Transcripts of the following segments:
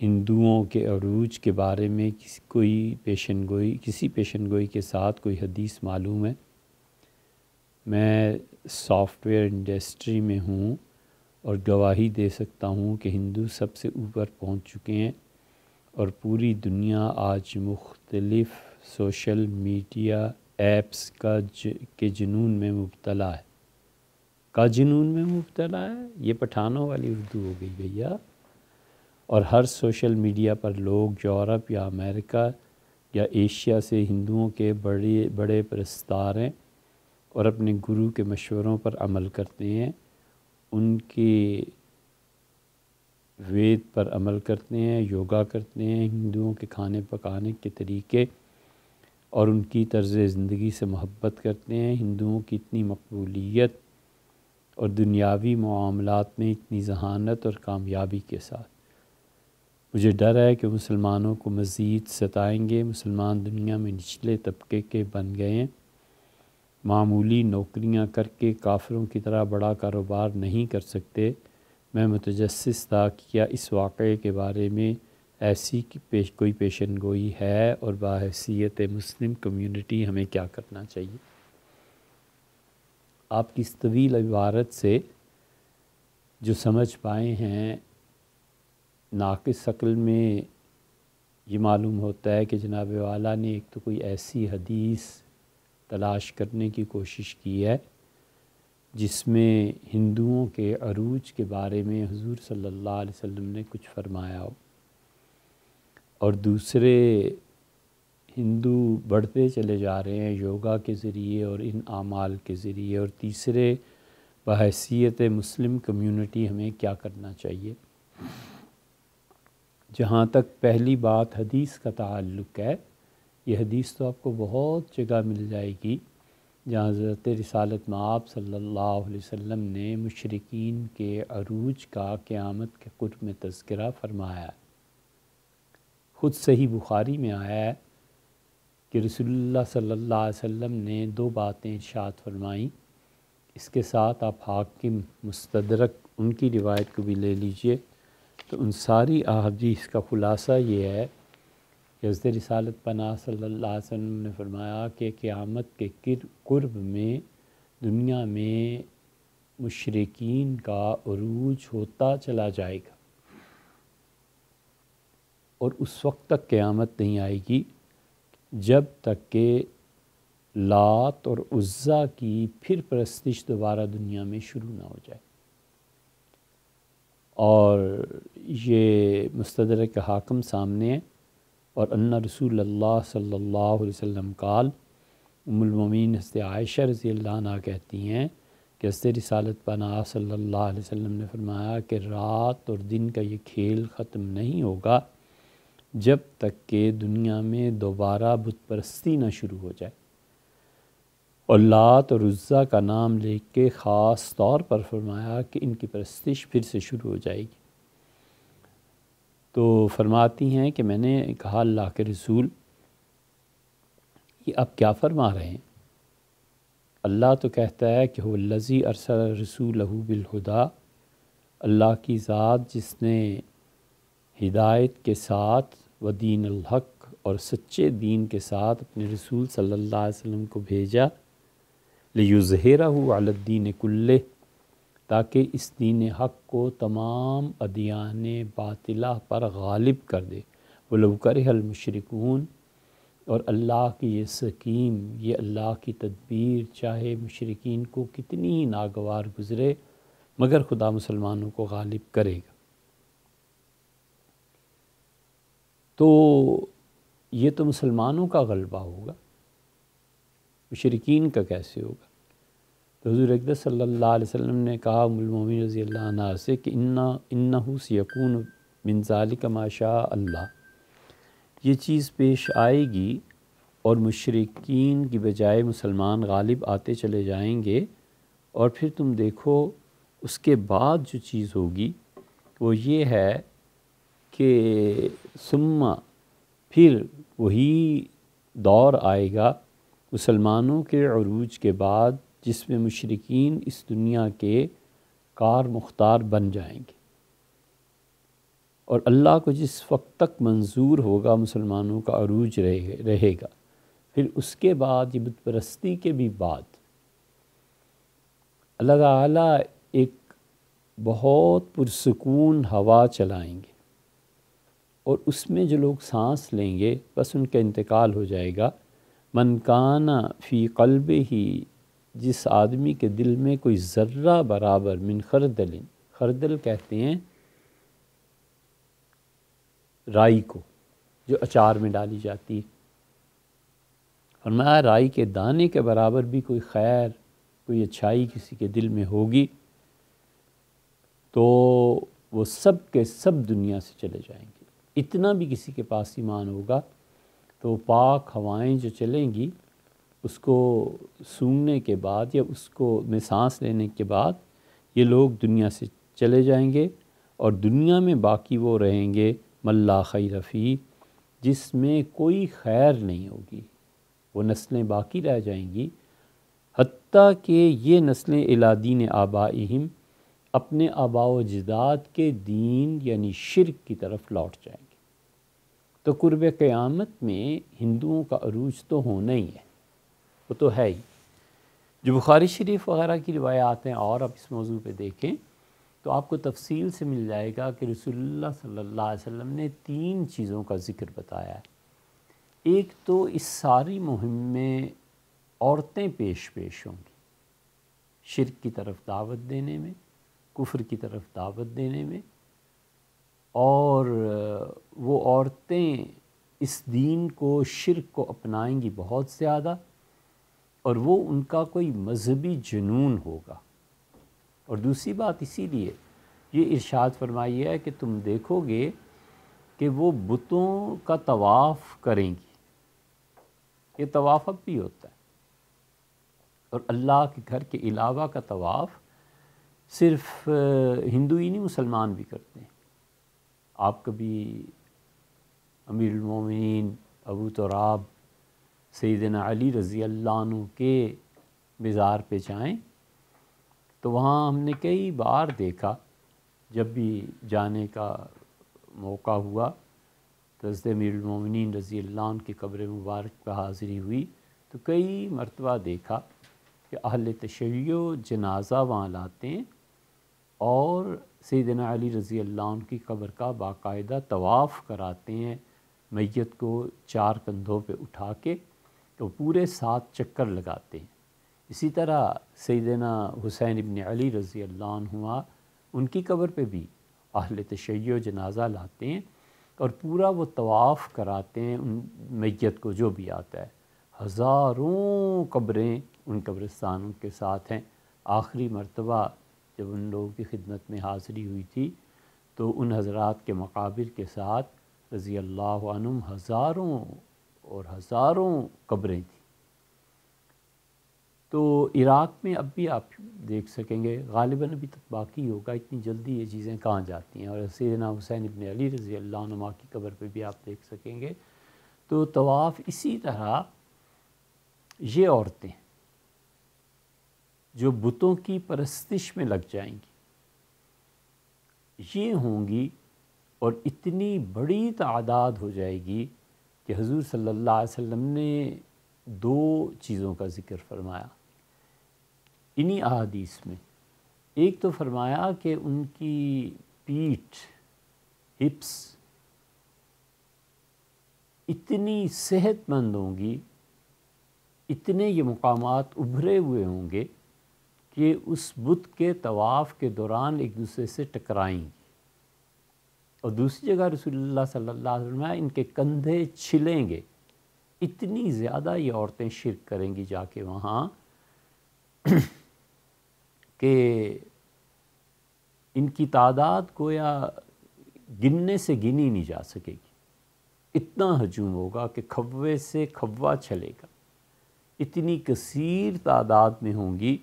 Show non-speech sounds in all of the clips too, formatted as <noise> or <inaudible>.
हिंदुओं के अरूज के बारे में किसी कोई पेशन गोई किसी पेशन गोई के साथ कोई हदीस मालूम है मैं सॉफ्टवेयर इंडस्ट्री में हूँ और गवाही दे सकता हूँ कि हिंदू सबसे ऊपर पहुँच चुके हैं और पूरी दुनिया आज मुख्तलफ़ सोशल मीडिया एप्स का ज, के जुनून में मुबतला है का जुनून में मुबतला है ये पठानों वाली उर्दू हो गई भैया और हर सोशल मीडिया पर लोग यूरोप या अमेरिका या एशिया से हिंदुओं के बड़े बड़े प्रस्तार हैं और अपने गुरु के मशवरों पर अमल करते हैं उनके वेद पर अमल करते हैं योगा करते हैं हिंदुओं के खाने पकाने के तरीके और उनकी तर्ज़ ज़िंदगी से मोहब्बत करते हैं हिंदुओं की इतनी मकबूलीत और दुनियावी मामलों में इतनी जहानत और कामयाबी के साथ मुझे डर है कि मुसलमानों को मज़ीद सताएंगे मुसलमान दुनिया में निचले तबके के बन गए हैं मामूली नौकरियां करके काफिलों की तरह बड़ा कारोबार नहीं कर सकते मैं मुतजस था कि क्या इस वाक़े के बारे में ऐसी पेश कोई पेशन गोई है और बासीत मुस्लिम कम्युनिटी हमें क्या करना चाहिए आपकी इस तवील इबारत से जो समझ पाए हैं नाक़ शक्ल में ये मालूम होता है कि जनाब वाला ने एक तो कोई ऐसी हदीस तलाश करने की कोशिश की है जिसमें हिंदुओं के अरूज के बारे में हजूर सल्लल्लाहु अलैहि वसल्लम ने कुछ फरमाया हो और दूसरे हिंदू बढ़ते चले जा रहे हैं योगा के ज़रिए और इन आमाल के ज़रिए और तीसरे बहसीत मुस्लिम कम्युनिटी हमें क्या करना चाहिए जहाँ तक पहली बात हदीस का ताल्लुक है ये हदीस तो आपको बहुत जगह मिल जाएगी जहाँ हज़रत रसालत में आप सल्ला वसम ने मशरकिन के अरूज का क़्यामत के कुर्ब में तस्करा फरमाया ख़ुद सही बुखारी में आया है कि रसोल्ला सल्ला वसम ने दो बातें इर्शाद फरमाईं इसके साथ आप हाकिम मुस्तदरक उनकी रिवायत को भी ले लीजिए तो उन सारी आहजीज का ख़ुलासा ये है कि उस रिसालत पना सल्ला वसम ने फरमाया कि क़्यामत के कुर्ब में दुनिया में मशरकिन का अरूज होता चला जाएगा और उस वक्त तक क़्यामत नहीं आएगी जब तक के लात और उज़्ज़ा की फिर परस्तिश दोबारा दुनिया में शुरू ना हो जाए और ये के हाकम सामने हैं और अन्ना रसूल अल्लाह अलैहि वसल्लम काल उमुलमिन हस्त आयशा रज़ी ना कहती हैं कि हस्त रिसालत पना अलैहि वसल्लम ने फरमाया कि रात और दिन का ये खेल ख़त्म नहीं होगा जब तक कि दुनिया में दोबारा बुतप्रस्ती ना शुरू हो जाए और लात और उज़्ज़ा का नाम ले के ख़ास तौर पर फरमाया कि इनकी परस्तिश फिर से शुरू हो जाएगी तो फरमाती हैं कि मैंने कहा अल्लाह के रसूल ये अब क्या फरमा रहे हैं अल्लाह तो कहता है कि हो लजी अरसल रसूल बिलहुदा अल्लाह की ज़ात जिसने हिदायत के साथ व दीन हक़ और सच्चे दीन के साथ अपने रसूल सल्लल्लाहु अलैहि वसल्लम को भेजा लुज़हरा अलद्दीन कुल्ले ताकि इस दीन हक़ को तमाम अदियान बातिला पर गालिब कर दे वलव करमशरकून और अल्लाह की ये सकीम ये अल्लाह की तदबीर चाहे मशरकिन को कितनी ही नागवार गुज़रे मगर खुदा मुसलमानों को गालिब करेगा तो ये तो मुसलमानों का गलबा होगा मशरकिन का कैसे होगा तो हजूर अकद सल्ला वसम ने कहा उमोमिन रज़ी अल्लाह से कि इन्ना इन्ना सकून मिनजाल का माशा अल्लाह ये चीज़ पेश आएगी और मशरकिन की बजाय मुसलमान गालिब आते चले जाएंगे और फिर तुम देखो उसके बाद जो चीज़ होगी वो ये है कि सुम्मा फिर वही दौर आएगा मुसलमानों के अरूज के बाद जिसमें मुशरकिन इस दुनिया के कार मुख्तार बन जाएंगे और अल्लाह को जिस वक्त तक मंजूर होगा मुसलमानों का अरूज रहे, रहेगा फिर उसके बाद ये बुतप्रस्ती के भी बाद अल्लाह एक बहुत पुरसकून हवा चलाएंगे और उसमें जो लोग सांस लेंगे बस उनका इंतकाल हो जाएगा मनकाना फ़ी कल्ब ही जिस आदमी के दिल में कोई ज़र्रा बराबर मिन खरदलिन खरदल कहते हैं राई को जो अचार में डाली जाती है फरमाया राई के दाने के बराबर भी कोई खैर कोई अच्छाई किसी के दिल में होगी तो वो सब के सब दुनिया से चले जाएंगे इतना भी किसी के पास ईमान होगा तो पाक हवाएं जो चलेंगी उसको सूंघने के बाद या उसको में सांस लेने के बाद ये लोग दुनिया से चले जाएंगे और दुनिया में बाकी वो रहेंगे मल्ला रफ़ी जिसमें कोई खैर नहीं होगी वो नस्लें बाकी रह जाएंगी हती कि ये नस्लें इलादीन आबाम अपने आबा जदाद के दीन यानी शिरक की तरफ लौट जाएंगे तो कुर्ब क़्यामत में हिंदुओं का अरूज तो होना ही है वो तो है ही जो बुखारी शरीफ वगैरह की रिवायात हैं और आप इस मौजू पर देखें तो आपको तफसील से मिल जाएगा कि रसोल्ला सल्ला वसम ने तीन चीज़ों का ज़िक्र बताया है एक तो इस सारी मुहिम में औरतें पेश पेश होंगी शिरक की तरफ दावत देने में कुफर की तरफ दावत देने में और वो औरतें इस दीन को शिरक को अपनाएंगी बहुत ज़्यादा और वो उनका कोई मजहबी जुनून होगा और दूसरी बात इसीलिए ये इर्शाद फरमाई है कि तुम देखोगे कि वो बुतों का तवाफ़ करेंगी ये तवाफ़ अब भी होता है और अल्लाह के घर के अलावा का तवाफ़ सिर्फ हिंदू ही नहीं मुसलमान भी करते हैं आप कभी अमीर अमीरमिन अबू तराब सईदन अली रज़ी अल्लाह के मज़ार पे जाएं तो वहाँ हमने कई बार देखा जब भी जाने का मौका हुआ तो हज़रत मीरमिन रज़ी अल्लाह की कब्र मुबारक पर हाज़िरी हुई तो कई मरतबा देखा कि अहल तशैयो जनाजा वहाँ लाते हैं और सैदना अली रज़ी अल्लाह की कब्र का बाकायदा तवाफ़ कराते हैं मैत को चार कंधों पर उठा के तो पूरे सात चक्कर लगाते हैं इसी तरह सैदना हुसैन इबन अली रज़ी हुआ उनकी कब्र पे भी अहल तशै जनाजा लाते हैं और पूरा वो तवाफ़ कराते हैं उन मैत को जो भी आता है हज़ारों कब्रें उन कब्रस्तानों के साथ हैं आखिरी मरतबा जब उन लोगों की खिदमत में हाज़िरी हुई थी तो उन हज़रा के मकाबिल के साथ रज़ी अल्लाम हज़ारों और हज़ारों कब्रें थी तो इराक़ में अब भी आप देख सकेंगे गालिबा अभी तक बाकी होगा इतनी जल्दी ये चीज़ें कहाँ जाती हैं और सैदना हुसैन इबन अली रज़ी अल्लाह की कब्र पर भी आप देख सकेंगे तो तवाफ़ इसी तरह ये औरतें जो बुतों की परस्तिश में लग जाएंगी ये होंगी और इतनी बड़ी तादाद हो जाएगी कि हजूर सल्ला वम ने दो चीज़ों का ज़िक्र फरमाया इन्हीं अदीस में एक तो फरमाया कि उनकी पीठ हिप्स इतनी सेहतमंद होंगी इतने ये मकाम उभरे हुए होंगे कि उस बुत के तवाफ़ के दौरान एक दूसरे से टकराएंगी और दूसरी जगह रसोल्ला सल्ला इनके कंधे छिलेंगे इतनी ज़्यादा ये औरतें शिरक करेंगी जाके वहाँ <clears throat> कि इनकी तादाद या गिनने से गिनी नहीं जा सकेगी इतना हजूम होगा कि खव्वे से खब्वा छलेगा इतनी कसीर तादाद में होंगी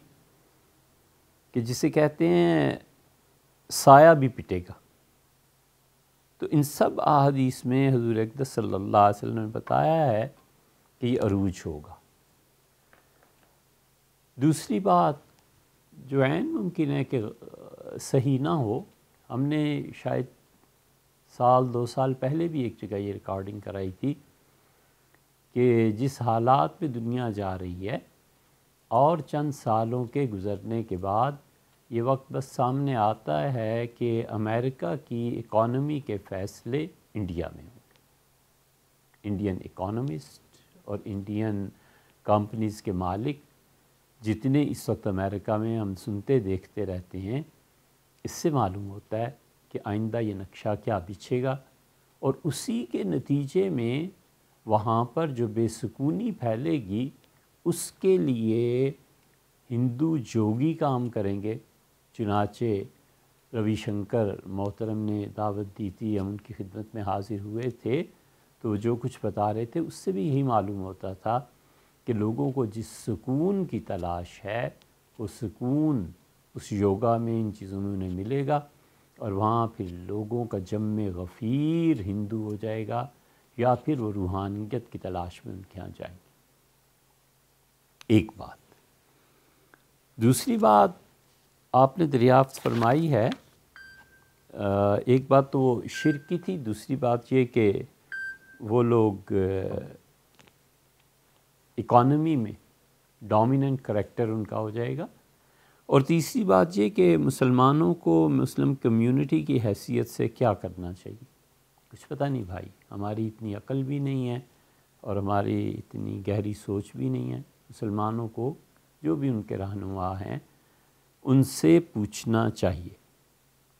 कि जिसे कहते हैं साया भी पिटेगा तो इन सब अदीस में हजूर अकद सल्ला वसम ने बताया है कि ये अरूज होगा दूसरी बात जो ऐन मुमकिन है कि सही ना हो हमने शायद साल दो साल पहले भी एक जगह ये रिकॉर्डिंग कराई थी कि जिस हालात में दुनिया जा रही है और चंद सालों के गुज़रने के बाद ये वक्त बस सामने आता है कि अमेरिका की इकॉनमी के फ़ैसले इंडिया में होंगे इंडियन इकॉनमिस्ट और इंडियन कंपनीज़ के मालिक जितने इस वक्त अमेरिका में हम सुनते देखते रहते हैं इससे मालूम होता है कि आइंदा ये नक्शा क्या बिछेगा और उसी के नतीजे में वहाँ पर जो बेसकूनी फैलेगी उसके लिए हिंदू जोगी काम करेंगे चुनाचे रविशंकर मोहतरम ने दावत दी थी हम उनकी खिदमत में हाजिर हुए थे तो जो कुछ बता रहे थे उससे भी यही मालूम होता था कि लोगों को जिस सुकून की तलाश है वो सुकून उस योगा में इन चीज़ों में उन्हें मिलेगा और वहाँ फिर लोगों का जम गफ़ीर हिंदू हो जाएगा या फिर वो रूहानियत की तलाश में उनके यहाँ जाएंगे एक बात दूसरी बात आपने दरियाफ्त फरमाई है एक बात तो वो शिर की थी दूसरी बात ये कि वो लोग इकॉनमी में डोमिनेंट करैक्टर उनका हो जाएगा और तीसरी बात ये कि मुसलमानों को मुस्लिम कम्युनिटी की हैसियत से क्या करना चाहिए कुछ पता नहीं भाई हमारी इतनी अकल भी नहीं है और हमारी इतनी गहरी सोच भी नहीं है मुसलमानों को जो भी उनके रहनुमा हैं उनसे पूछना चाहिए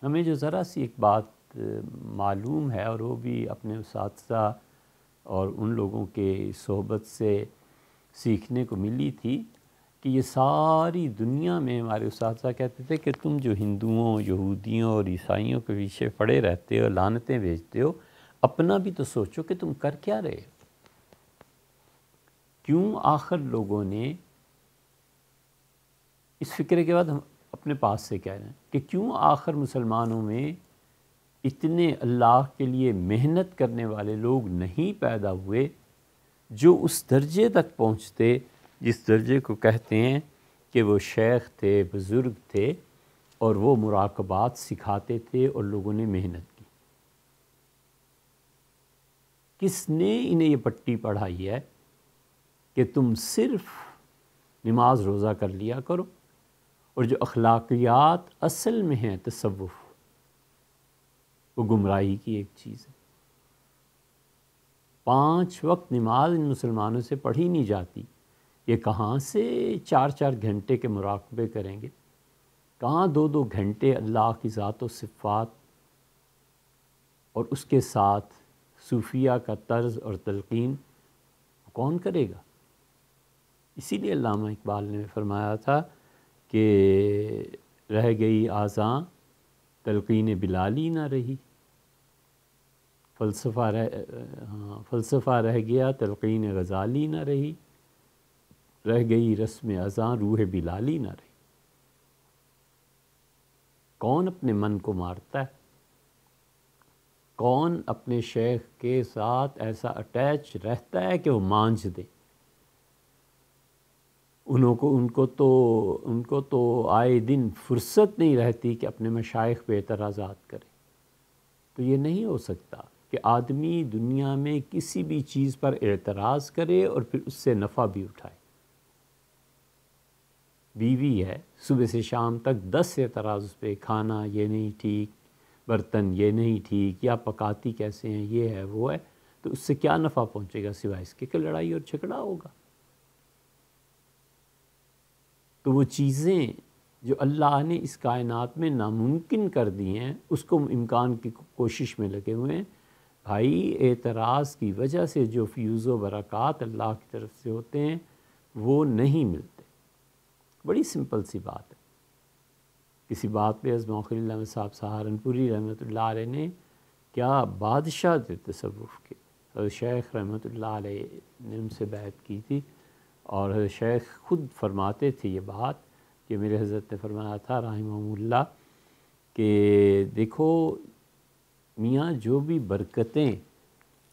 हमें जो ज़रा सी एक बात मालूम है और वो भी अपने उस और उन लोगों के सोहबत से सीखने को मिली थी कि ये सारी दुनिया में हमारे उस कहते थे कि तुम जो हिंदुओं यहूदियों और ईसाइयों के पीछे पड़े रहते हो लानतें भेजते हो अपना भी तो सोचो कि तुम कर क्या रहे हो क्यों आखिर लोगों ने इस फ़िक्र के बाद हम अपने पास से कह रहे हैं कि क्यों आखिर मुसलमानों में इतने अल्लाह के लिए मेहनत करने वाले लोग नहीं पैदा हुए जो उस दर्जे तक पहुँचते जिस दर्जे को कहते हैं कि वो शेख थे बुज़ुर्ग थे और वो मुराकबात सिखाते थे और लोगों ने मेहनत की किसने इन्हें ये पट्टी पढ़ाई है कि तुम सिर्फ़ नमाज रोज़ा कर लिया करो और जो अखलाकियात असल में हैं तसवुफ़ वो गुमराही की एक चीज़ है पाँच वक्त नमाज इन मुसलमानों से पढ़ी नहीं जाती ये कहाँ से चार चार घंटे के मुराकबे करेंगे कहाँ दो दो घंटे अल्लाह की ज़ात सिफ़ात और उसके साथ सूफिया का तर्ज और तलकिन कौन करेगा इसीलिए अल्लामा इकबाल ने फरमाया था कि रह गई आज़ा तलकिन बिलाली ना रही फ़लसफ़ा रह हाँ फ़लसफ़ा रह गया तलकिन गज़ाली ना रही रह गई रस्म अज़ा रूह बिलाली ना रही कौन अपने मन को मारता है कौन अपने शेख के साथ ऐसा अटैच रहता है कि वो मांझ दे उनको उनको तो उनको तो आए दिन फुर्सत नहीं रहती कि अपने मशाइख पे एतराज़ात करें तो ये नहीं हो सकता कि आदमी दुनिया में किसी भी चीज़ पर एतराज़ करे और फिर उससे नफ़ा भी उठाए बीवी है सुबह से शाम तक दस एतराज़ उस पर खाना ये नहीं ठीक बर्तन ये नहीं ठीक या पकाती कैसे हैं ये है वो है तो उससे क्या नफ़ा पहुँचेगा सिवाय इसके कि लड़ाई और झगड़ा होगा तो वो चीज़ें जो अल्लाह ने इस कायनात में नामुमकिन कर दी हैं उसको इम्कान की कोशिश में लगे हुए हैं भाई एतराज़ की वजह से जो फ्यूज़ बरक़ात अल्लाह की तरफ से होते हैं वो नहीं मिलते बड़ी सिंपल सी बात है किसी बात पे अजमाखिल साहब सहारनपुरी रहमत ला ने क्या बादशाह थे तसवुफ़ के और शेख रहमत ने उनसे बैत की थी और शेख ख़ुद फरमाते थे ये बात कि मेरे हज़रत ने फरमाया था रहीमल्ला कि देखो मियाँ जो भी बरकतें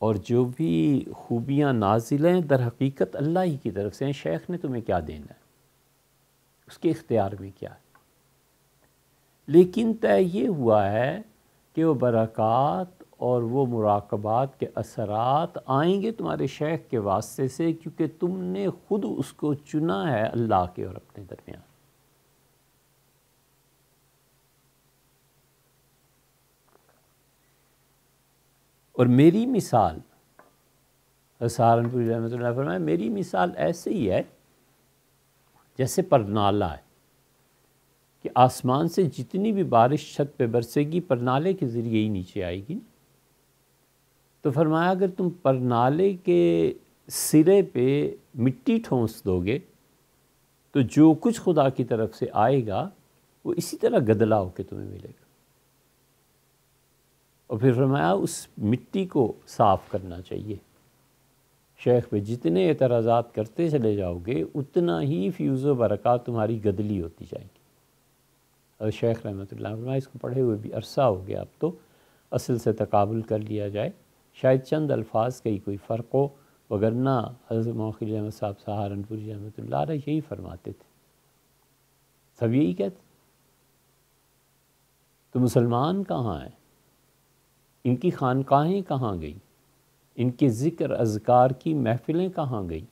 और जो भी खूबियाँ नाजिल हैं दर हकीकत अल्लाह ही की तरफ से हैं शेख ने तुम्हें क्या देना है उसके इख्तियार में क्या है लेकिन तय ये हुआ है कि वो बरक़ात और वो मुराकबात के असरात आएंगे तुम्हारे शेख के वास्ते से क्योंकि तुमने ख़ुद उसको चुना है अल्लाह के और अपने दरमियान और मेरी मिसाल सहारनपुर रहमत फरमाए मेरी मिसाल ऐसे ही है जैसे परनाला है कि आसमान से जितनी भी बारिश छत पे बरसेगी परनाले के ज़रिए ही नीचे आएगी ना तो फरमाया अगर तुम परनाले के सिरे पे मिट्टी ठोंस दोगे तो जो कुछ खुदा की तरफ से आएगा वो इसी तरह गदला होकर तुम्हें मिलेगा और फिर फरमाया उस मिट्टी को साफ़ करना चाहिए शेख पे जितने एतराज़ात करते चले जाओगे उतना ही फ्यूज़ बरक़ात तुम्हारी गदली होती जाएगी और शेख रहमत इसको पढ़े हुए भी अरसा हो गया अब तो असल से तकबुल कर लिया जाए शायद चंद अल्फाज का ही कोई फ़र्क हो वगरना हजरत मौखिल अहमद साहब सहारनपुरी अहमद लारा यही फरमाते थे सब यही कहते तो मुसलमान कहाँ हैं इनकी खानकाहें कहाँ गई इनके ज़िक्र अजकार की महफ़िलें कहाँ गई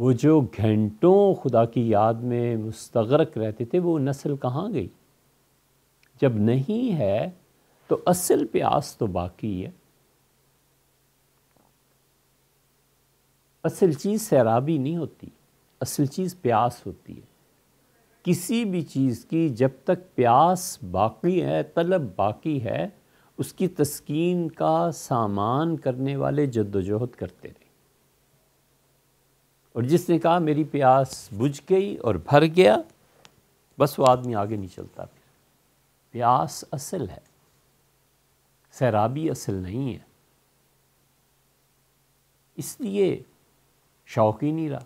वो जो घंटों खुदा की याद में मुस्तरक रहते थे वो नस्ल कहाँ गई जब नहीं है तो असल प्यास तो बाकी है असल चीज़ सैराबी नहीं होती असल चीज़ प्यास होती है किसी भी चीज़ की जब तक प्यास बाकी है तलब बाकी है उसकी तस्कीन का सामान करने वाले जद्दोजहद करते रहे और जिसने कहा मेरी प्यास बुझ गई और भर गया बस वो आदमी आगे नहीं चलता प्यास असल है सैराबी असल नहीं है इसलिए शौक ही नहीं रहा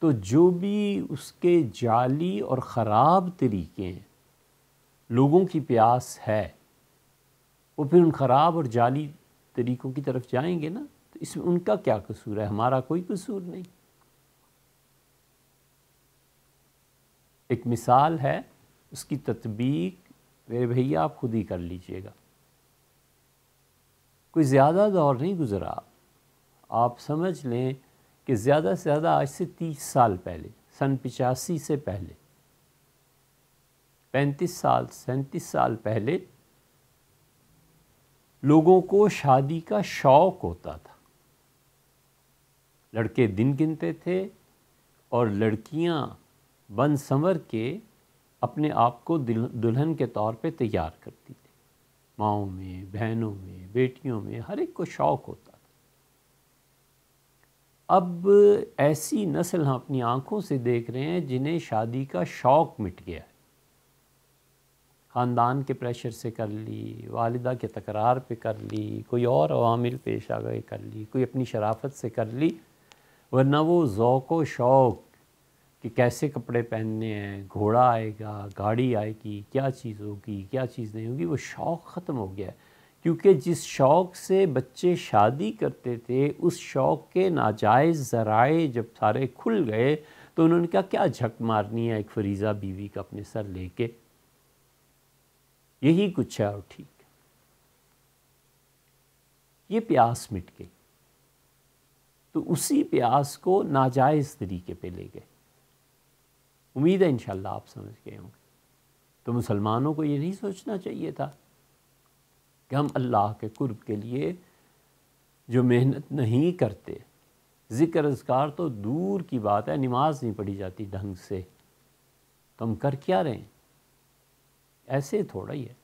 तो जो भी उसके जाली और ख़राब तरीके हैं लोगों की प्यास है वो फिर उन ख़राब और जाली तरीक़ों की तरफ जाएंगे ना तो इसमें उनका क्या कसूर है हमारा कोई कसूर नहीं एक मिसाल है उसकी तत्बीक मेरे भैया आप खुद ही कर लीजिएगा कोई ज़्यादा दौर नहीं गुज़रा आप समझ लें कि ज़्यादा से ज़्यादा आज से तीस साल पहले सन पिचासी से पहले पैंतीस साल सैंतीस साल पहले लोगों को शादी का शौक़ होता था लड़के दिन गिनते थे और लड़कियां बन संवर के अपने आप को दुल्हन के तौर पे तैयार करती थी माओ में बहनों में बेटियों में हर एक को शौक़ होता था अब ऐसी नस्ल हम अपनी आँखों से देख रहे हैं जिन्हें शादी का शौक़ मिट गया है ख़ानदान के प्रेशर से कर ली वालदा के तकरार पे कर ली कोई और अवामिल पेश आ गए कर ली कोई अपनी शराफत से कर ली वरना वो ओक़ व शौक़ कि कैसे कपड़े पहनने हैं घोड़ा आएगा गाड़ी आएगी क्या चीज़ होगी क्या चीज़ नहीं होगी वो शौक़ ख़त्म हो गया है क्योंकि जिस शौक़ से बच्चे शादी करते थे उस शौक़ के नाजायज़ ज़राए जब सारे खुल गए तो उन्होंने कहा क्या झक मारनी है एक फरीज़ा बीवी का अपने सर लेके यही कुछ है और ठीक ये प्यास मिट गई तो उसी प्यास को नाजायज़ तरीके पे ले गए उम्मीद है इन आप समझ गए होंगे तो मुसलमानों को ये नहीं सोचना चाहिए था कि हम अल्लाह के कुर्ब के लिए जो मेहनत नहीं करते ज़िक्र अजगार तो दूर की बात है नमाज नहीं पढ़ी जाती ढंग से तो हम कर क्या रहे ऐसे थोड़ा ही है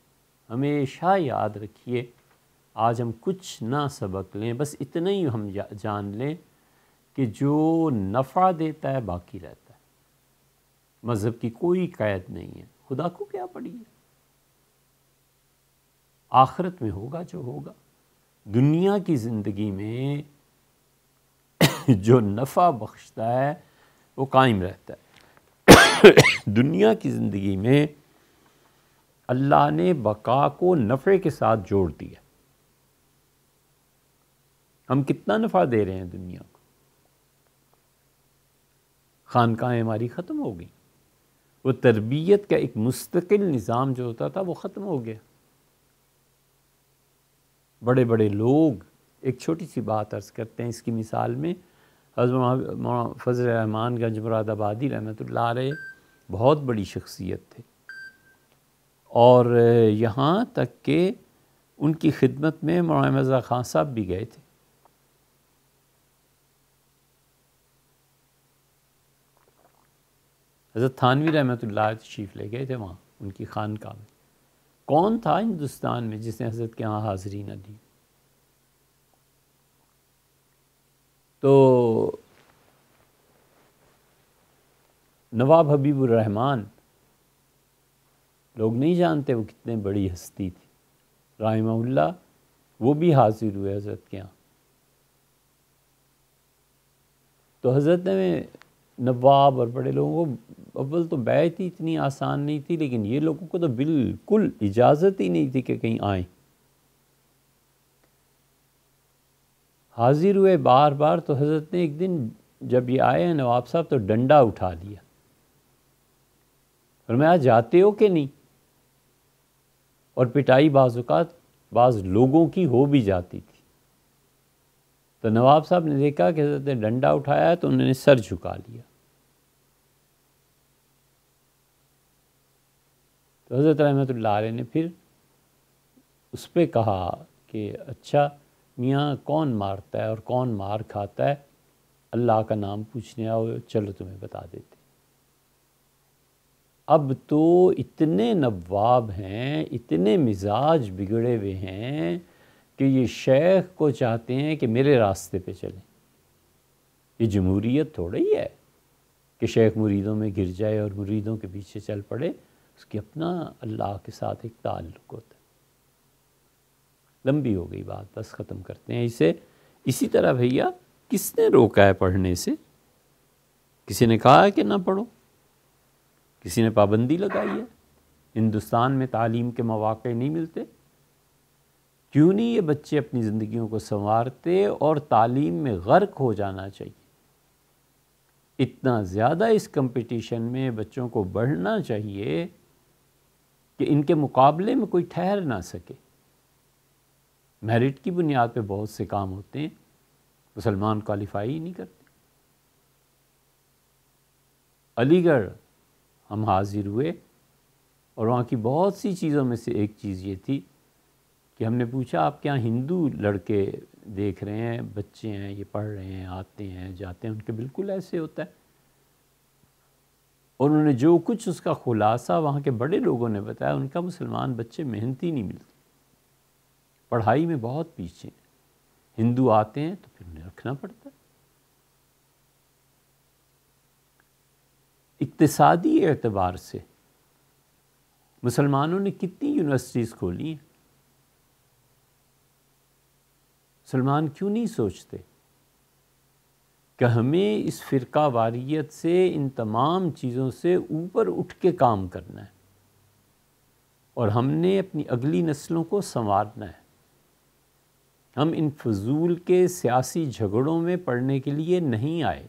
हमेशा याद रखिए आज हम कुछ ना सबक लें बस इतना ही हम जा, जान लें कि जो नफ़ा देता है बाकी रहता है मज़हब की कोई कैद नहीं है खुदा को क्या पड़ी है आखरत में होगा जो होगा दुनिया की ज़िंदगी में जो नफ़ा बख्शता है वो कायम रहता है दुनिया की ज़िंदगी में अल्लाह ने बका को नफ़े के साथ जोड़ दिया हम कितना नफ़ा दे रहे हैं दुनिया को खानकाहें हमारी ख़त्म हो गई वो तरबियत का एक मुस्तकिल निज़ाम जो होता था वो ख़त्म हो गया बड़े बड़े लोग एक छोटी सी बात अर्ज़ करते हैं इसकी मिसाल में फजल रहमान गंज मुरादाबादी रहमत लारे बहुत बड़ी शख्सियत थे और यहाँ तक के उनकी खिदमत में मौलाना खान साहब भी गए थे हज़रत थानवी रहमत तशीफ़ ले गए थे वहाँ उनकी खानका में कौन था हिंदुस्तान में जिसने हज़रत के यहाँ हाज़िरी न दी तो नवाब रहमान लोग नहीं जानते वो कितने बड़ी हस्ती थी राहिमल्ला वो भी हाजिर हुए हज़रत के यहाँ तो हज़रत ने नवाब और बड़े लोगों को अव्वल तो बैत ही इतनी आसान नहीं थी लेकिन ये लोगों को तो बिल्कुल इजाज़त ही नहीं थी कि कहीं आए हाजिर हुए बार बार तो हज़रत ने एक दिन जब ये आए हैं नवाब साहब तो डंडा उठा लिया और मैं आज जाते हो कि नहीं और पिटाई बाजुकात बाज़ लोगों की हो भी जाती थी तो नवाब साहब ने देखा कि हजरत ने डंडा उठाया तो उन्होंने सर झुका लिया तो हज़रत रहमतुल्लाह ने फिर उस पर कहा कि अच्छा मियाँ कौन मारता है और कौन मार खाता है अल्लाह का नाम पूछने आओ चलो तुम्हें बता देते अब तो इतने नवाब हैं इतने मिजाज बिगड़े हुए हैं कि ये शेख को चाहते हैं कि मेरे रास्ते पे चलें ये जमहूरीत थोड़ी है कि शेख मुरीदों में गिर जाए और मुरीदों के पीछे चल पड़े उसकी अपना अल्लाह के साथ एक ताल्लुक होता है लंबी हो गई बात बस ख़त्म करते हैं इसे इसी तरह भैया किसने रोका है पढ़ने से किसी ने कहा है कि ना पढ़ो किसी ने पाबंदी लगाई है हिंदुस्तान में तालीम के मौाक़े नहीं मिलते क्यों नहीं ये बच्चे अपनी ज़िंदगी को संवारते और तालीम में गर्क हो जाना चाहिए इतना ज़्यादा इस कंपटीशन में बच्चों को बढ़ना चाहिए कि इनके मुकाबले में कोई ठहर ना सके मेरिट की बुनियाद पे बहुत से काम होते हैं मुसलमान क्वालिफाई ही नहीं करते अलीगढ़ हम हाजिर हुए और वहाँ की बहुत सी चीज़ों में से एक चीज़ ये थी कि हमने पूछा आप क्या हिंदू लड़के देख रहे हैं बच्चे हैं ये पढ़ रहे हैं आते हैं जाते हैं उनके बिल्कुल ऐसे होता है उन्होंने जो कुछ उसका खुलासा वहाँ के बड़े लोगों ने बताया उनका मुसलमान बच्चे मेहनती नहीं मिलते पढ़ाई में बहुत पीछे हैं हिंदू आते हैं तो फिर उन्हें रखना पड़ता है इकतसादी एतबार से मुसलमानों ने कितनी यूनिवर्सिटीज़ खोली हैं मुसलमान क्यों नहीं सोचते कि हमें इस फ़िरका वारियत से इन तमाम चीज़ों से ऊपर उठ के काम करना है और हमने अपनी अगली नस्लों को संवारना है हम इन फजूल के सियासी झगड़ों में पड़ने के लिए नहीं आए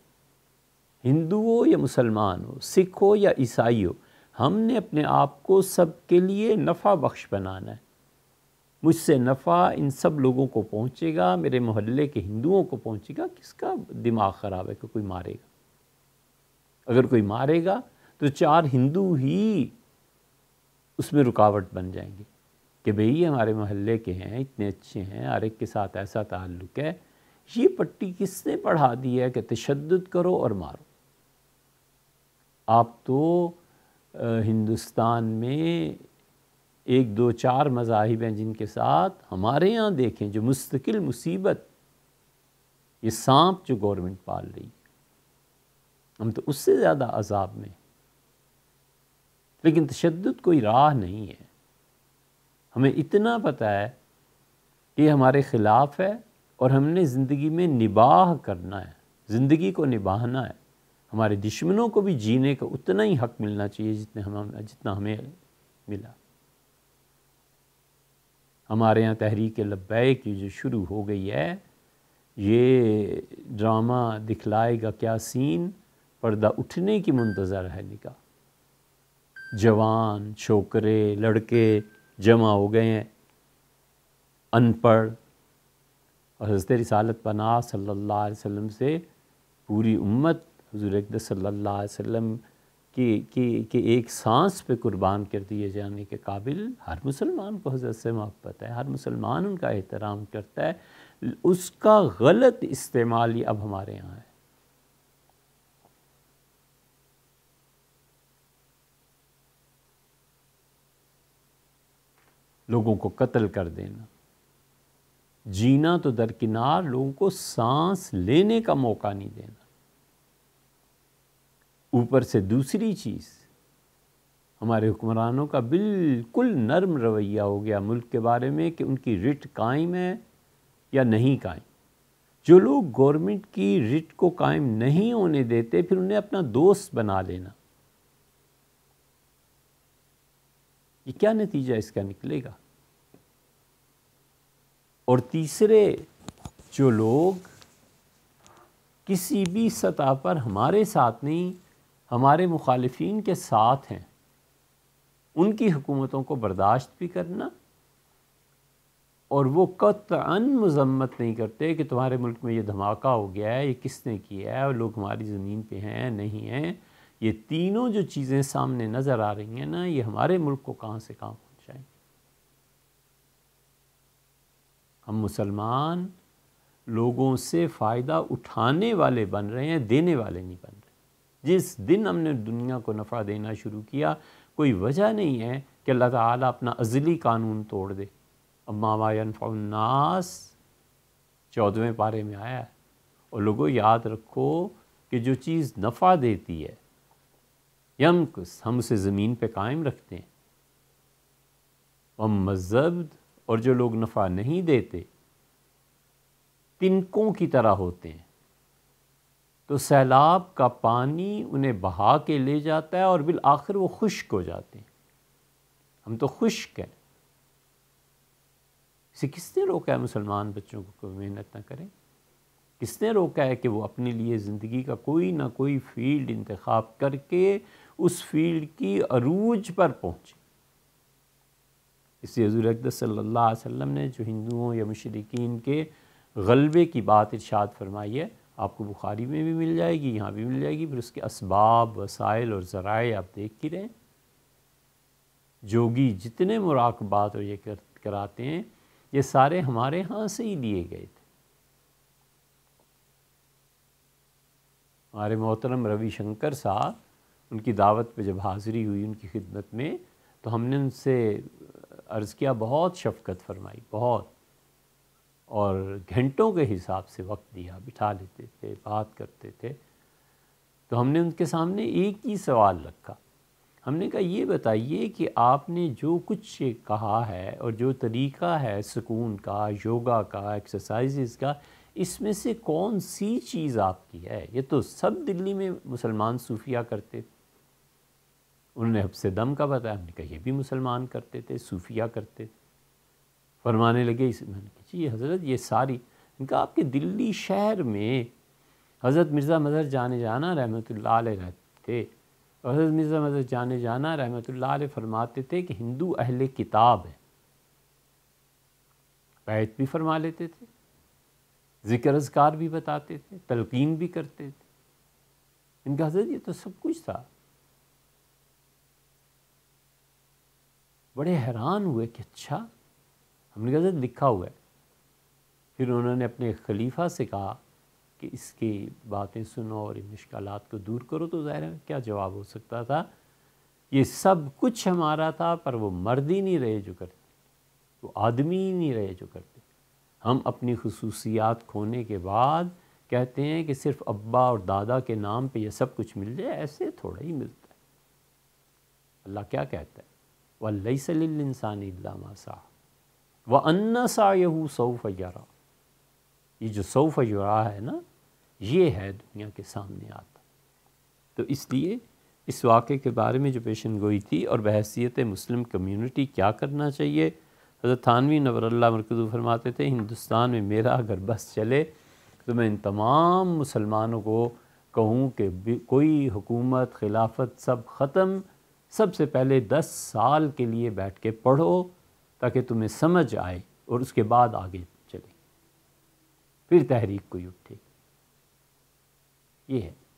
हिंदू हो या मुसलमान हो सिख हो या ईसाई हो हमने अपने आप को सब के लिए नफ़ा बख्श बनाना है मुझसे नफ़ा इन सब लोगों को पहुँचेगा मेरे मोहल्ले के हिंदुओं को पहुँचेगा किसका दिमाग ख़राब है कि कोई मारेगा अगर कोई मारेगा तो चार हिंदू ही उसमें रुकावट बन जाएंगे कि भाई ये हमारे मोहल्ले के हैं इतने अच्छे हैं हर एक के साथ ऐसा ताल्लुक है ये पट्टी किसने पढ़ा दी है कि तशद करो और मारो आप तो हिंदुस्तान में एक दो चार मजाहिब हैं जिनके साथ हमारे यहाँ देखें जो मुस्तकिल मुसीबत ये सांप जो गवर्नमेंट पाल रही है हम तो उससे ज़्यादा अजाब में लेकिन तशद कोई राह नहीं है हमें इतना पता है कि हमारे ख़िलाफ़ है और हमने ज़िंदगी में निबाह करना है ज़िंदगी को निभाना है हमारे दुश्मनों को भी जीने का उतना ही हक मिलना चाहिए जितने हम जितना हमें मिला हमारे यहाँ तहरीक लब्बैक जो शुरू हो गई है ये ड्रामा दिखलाएगा क्या सीन पर्दा उठने की मंतज़र है निका जवान छोकरे लड़के जमा हो गए हैं अनपढ़ और हजरत रिसालत पनाह सल्लल्लाहु अलैहि वसल्लम से पूरी उम्मत हजूर अकदस सल्लल्लाहु अलैहि वसल्लम कि कि कि एक सांस पे कुर्बान कर दिए जाने के काबिल हर मुसलमान को हजरत से मोहब्बत है हर मुसलमान उनका एहतराम करता है उसका गलत इस्तेमाल ही अब हमारे यहाँ है लोगों को कत्ल कर देना जीना तो दरकिनार लोगों को सांस लेने का मौका नहीं देना ऊपर से दूसरी चीज़ हमारे हुक्मरानों का बिल्कुल नरम रवैया हो गया मुल्क के बारे में कि उनकी रिट कायम है या नहीं कायम जो लोग गवर्नमेंट की रिट को कायम नहीं होने देते फिर उन्हें अपना दोस्त बना लेना ये क्या नतीजा इसका निकलेगा और तीसरे जो लोग किसी भी सतह पर हमारे साथ नहीं हमारे मुखालफन के साथ हैं उनकी हुकूमतों को बर्दाश्त भी करना और वो अन मजम्मत नहीं करते कि तुम्हारे मुल्क में ये धमाका हो गया है ये किसने किया है और लोग हमारी ज़मीन पे हैं नहीं हैं ये तीनों जो चीज़ें सामने नज़र आ रही हैं ना ये हमारे मुल्क को कहाँ से कहाँ पहुँचाएंगे हम मुसलमान लोगों से फ़ायदा उठाने वाले बन रहे हैं देने वाले नहीं बन जिस दिन हमने दुनिया को नफ़ा देना शुरू किया कोई वजह नहीं है कि अल्लाह ताला अपना अजली कानून तोड़ दे अम्मा वायनफाउन्नास चौदहवें पारे में आया है और लोगों याद रखो कि जो चीज़ नफ़ा देती है यम हम उसे ज़मीन पे कायम रखते हैं और मजहब और जो लोग नफ़ा नहीं देते तिनकों की तरह होते हैं तो सैलाब का पानी उन्हें बहा के ले जाता है और बिल आखिर वो खुश्क हो जाते हैं हम तो खुश्क हैं इसे किसने रोका है मुसलमान बच्चों को कोई मेहनत ना करें किसने रोका है कि वो अपने लिए ज़िंदगी का कोई ना कोई फील्ड इंतखब करके उस फील्ड की अरूज पर पहुँचे इसलिए हजूर अकदस सल्ला वसम ने जो हिंदुओं या मशरकिन के गलबे की बात इर्शाद फरमाई है आपको बुखारी में भी मिल जाएगी यहाँ भी मिल जाएगी फिर उसके इसबाब वसाइल और ज़राए आप देख ही रहें जोगी जितने मुराकबात और ये कर, कराते हैं ये सारे हमारे यहाँ से ही लिए गए थे हमारे मोहतरम रविशंकर साहब उनकी दावत पे जब हाज़िरी हुई उनकी खिदमत में तो हमने उनसे अर्ज़ किया बहुत शफकत फरमाई बहुत और घंटों के हिसाब से वक्त दिया बिठा लेते थे बात करते थे तो हमने उनके सामने एक ही सवाल रखा हमने कहा ये बताइए कि आपने जो कुछ कहा है और जो तरीका है सुकून का योगा का एक्सरसाइजेस का इसमें से कौन सी चीज़ आपकी है ये तो सब दिल्ली में मुसलमान सूफिया करते थे उन्होंने हफ्से दम का बताया हमने कहा ये भी मुसलमान करते थे सूफिया करते थे फरमाने लगे इस मैंने कहा जी हज़रत ये सारी इनका आपके दिल्ली शहर में हज़रत मिर्ज़ा मज़हर जाने जाना रहमत रहते थे हज़रत मिर्ज़ा मज़हर जाने जाना रहमत फरमाते थे कि हिंदू अहल किताब है बैत भी फरमा लेते थे ज़िक्र अजकार भी बताते थे तलकिन भी करते थे इनका हजरत ये तो सब कुछ था बड़े हैरान हुए कि अच्छा हमने कहा लिखा हुआ है फिर उन्होंने अपने खलीफा से कहा कि इसकी बातें सुनो और इन मुश्किल को दूर करो तो ज़ाहिर है क्या जवाब हो सकता था ये सब कुछ हमारा था पर वो मर्द ही नहीं रहे जो करते वो आदमी ही नहीं रहे जो करते हम अपनी खसूसियात खोने के बाद कहते हैं कि सिर्फ अब्बा और दादा के नाम पे ये सब कुछ मिल जाए ऐसे थोड़ा ही मिलता है अल्लाह क्या कहता है वल्लई सलिल इंसानी मासा व अन्ना सायहू सऊफ़ यारा ये जो सऊफ़ यारा है ना ये है दुनिया के सामने आता तो इसलिए इस वाक़े के बारे में जो पेशन गोई थी और बहसीत मुस्लिम कम्यूनिटी क्या करना चाहिए हज़रत थानवी नवरल्ला मरकज़ फरमाते थे हिंदुस्तान में मेरा अगर बस चले तो मैं इन तमाम मुसलमानों को कहूँ कि कोई हुकूमत खिलाफत सब ख़त्म सबसे पहले दस साल के लिए बैठ के पढ़ो ताकि तुम्हें समझ आए और उसके बाद आगे चले फिर तहरीक कोई उठे ये है